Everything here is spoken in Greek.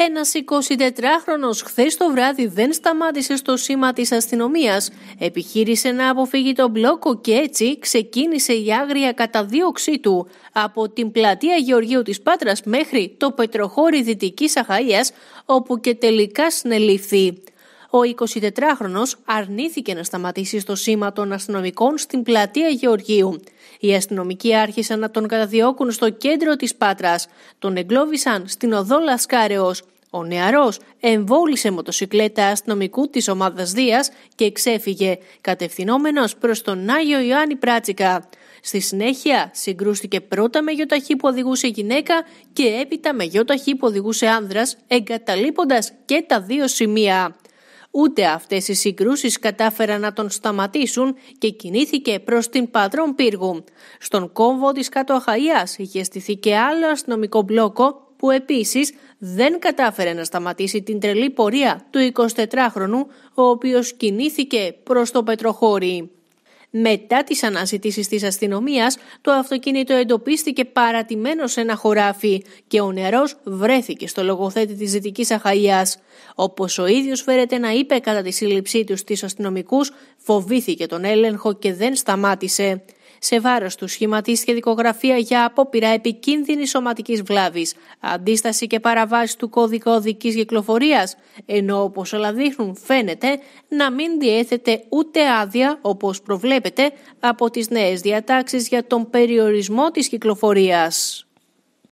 Ένας 24χρονος χθες το βράδυ δεν σταμάτησε στο σήμα της αστυνομίας. Επιχείρησε να αποφύγει τον μπλόκο και έτσι ξεκίνησε η άγρια καταδίωξή του. Από την πλατεία Γεωργίου της Πάτρας μέχρι το πετροχώρι Δυτικής Αχαΐας, όπου και τελικά συνελήφθη ο 24 χρονο αρνήθηκε να σταματήσει στο σήμα των αστυνομικών στην πλατεία Γεωργίου. Οι αστυνομικοί άρχισαν να τον καταδιώκουν στο κέντρο της πάτρας, Τον εγκλώβησαν στην οδό Λασκάρεο. Ο νεαρός εμβόλησε μοτοσυκλέτα αστυνομικού της ομάδας Δίας και ξέφυγε: κατευθυνόμενος προς τον Άγιο Ιωάννη Πράτσικα. Στη συνέχεια συγκρούστηκε πρώτα με γιοταχή που οδηγούσε γυναίκα και έπειτα με γιοταχή που οδηγούσε άνδρας, εγκαταλείποντας και τα δύο σημεία. Ούτε αυτές οι συγκρούσεις κατάφεραν να τον σταματήσουν και κινήθηκε προς την Πατρόν Πύργου. Στον κόμβο της Κάτω Αχαΐας είχε στηθεί και άλλο αστυνομικό μπλόκο που επίσης δεν κατάφερε να σταματήσει την τρελή πορεία του 24χρονου, ο οποίος κινήθηκε προς το Πετροχώρι. Μετά τις αναζητήσεις της αστυνομίας, το αυτοκίνητο εντοπίστηκε παρατημένος σε ένα χωράφι και ο νερός βρέθηκε στο λογοθέτη της Δυτικής Αχαΐας. Όπως ο ίδιος φέρεται να είπε κατά τη σύλληψή του στις αστυνομικούς, φοβήθηκε τον έλεγχο και δεν σταμάτησε. Σε βάρος του σχηματίστηκε δικογραφία για απόπειρα επικίνδυνης σωματικής βλάβης, αντίσταση και παραβάση του κώδικα οδικής κυκλοφορίας, ενώ όπως όλα δείχνουν φαίνεται να μην διέθετε ούτε άδεια όπως προβλέπεται από τις νέες διατάξεις για τον περιορισμό της κυκλοφορίας.